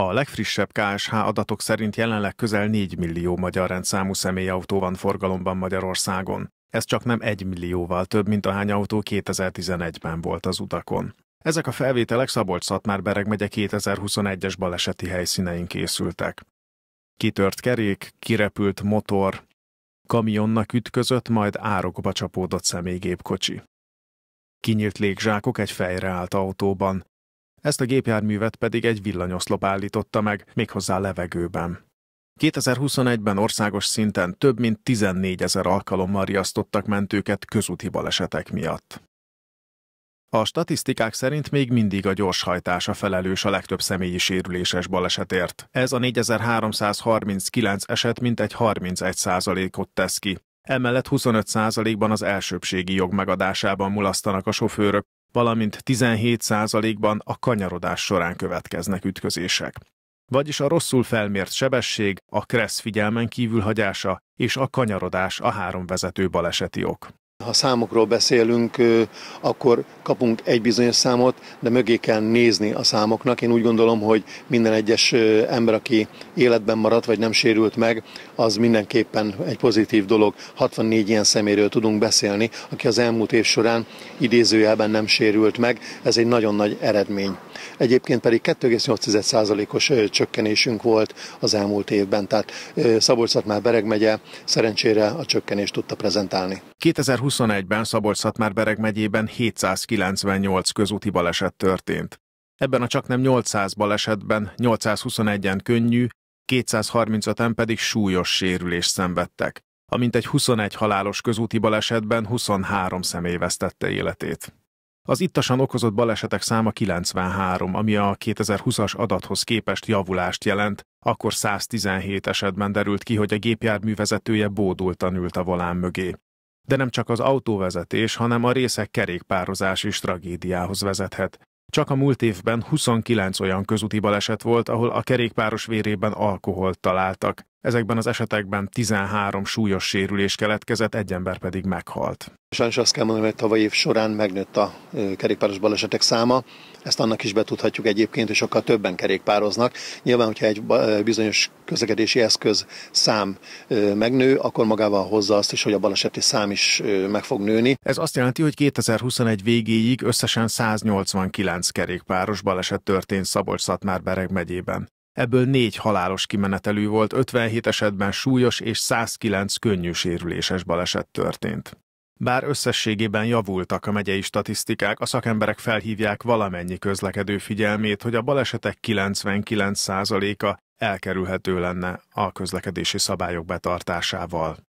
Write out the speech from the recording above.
A legfrissebb KSH adatok szerint jelenleg közel 4 millió magyar rendszámú személyautó van forgalomban Magyarországon. Ez csak nem 1 millióval több, mint ahány autó 2011-ben volt az utakon. Ezek a felvételek Szabolcs-Szatmár-Bereg megye 2021-es baleseti helyszínein készültek. Kitört kerék, kirepült motor, kamionnak ütközött, majd árokba csapódott személygépkocsi. Kinyílt légzsákok egy fejre állt autóban, ezt a gépjárművet pedig egy villanyoszlop állította meg, méghozzá levegőben. 2021-ben országos szinten több mint 14 ezer alkalommal riasztottak mentőket közúti balesetek miatt. A statisztikák szerint még mindig a gyorshajtás a felelős a legtöbb személyi sérüléses balesetért. Ez a 4339 eset mintegy 31%-ot tesz ki. Emellett 25%-ban az elsőbségi jog megadásában mulasztanak a sofőrök, valamint 17%-ban a kanyarodás során következnek ütközések. Vagyis a rosszul felmért sebesség, a kressz figyelmen kívülhagyása és a kanyarodás a három vezető baleseti ok. Ha számokról beszélünk, akkor kapunk egy bizonyos számot, de mögé kell nézni a számoknak. Én úgy gondolom, hogy minden egyes ember, aki életben maradt, vagy nem sérült meg, az mindenképpen egy pozitív dolog. 64 ilyen szeméről tudunk beszélni, aki az elmúlt év során idézőjelben nem sérült meg. Ez egy nagyon nagy eredmény. Egyébként pedig 2,8%-os csökkenésünk volt az elmúlt évben, tehát szabolcs már Bereg megye szerencsére a csökkenést tudta prezentálni. 2020 2021-ben Szabolcs-Szatmár-Bereg megyében 798 közúti baleset történt. Ebben a csaknem 800 balesetben 821-en könnyű, 235-en pedig súlyos sérülést szenvedtek. Amint egy 21 halálos közúti balesetben 23 személy vesztette életét. Az ittasan okozott balesetek száma 93, ami a 2020-as adathoz képest javulást jelent, akkor 117 esetben derült ki, hogy a gépjárművezetője bódultan ült a volán mögé. De nem csak az autóvezetés, hanem a részek kerékpározás is tragédiához vezethet. Csak a múlt évben 29 olyan közúti baleset volt, ahol a kerékpáros vérében alkoholt találtak. Ezekben az esetekben 13 súlyos sérülés keletkezett, egy ember pedig meghalt. Sajnos azt kell mondanom, hogy tavaly év során megnőtt a kerékpáros balesetek száma. Ezt annak is betudhatjuk egyébként, hogy sokkal többen kerékpároznak. Nyilván, hogyha egy bizonyos közlekedési eszköz szám megnő, akkor magával hozza azt is, hogy a baleseti szám is meg fog nőni. Ez azt jelenti, hogy 2021 végéig összesen 189 kerékpáros baleset történt Szabolcs-Szatmár-Bereg megyében. Ebből négy halálos kimenetelű volt, 57 esetben súlyos és 109 könnyű sérüléses baleset történt. Bár összességében javultak a megyei statisztikák, a szakemberek felhívják valamennyi közlekedő figyelmét, hogy a balesetek 99%-a elkerülhető lenne a közlekedési szabályok betartásával.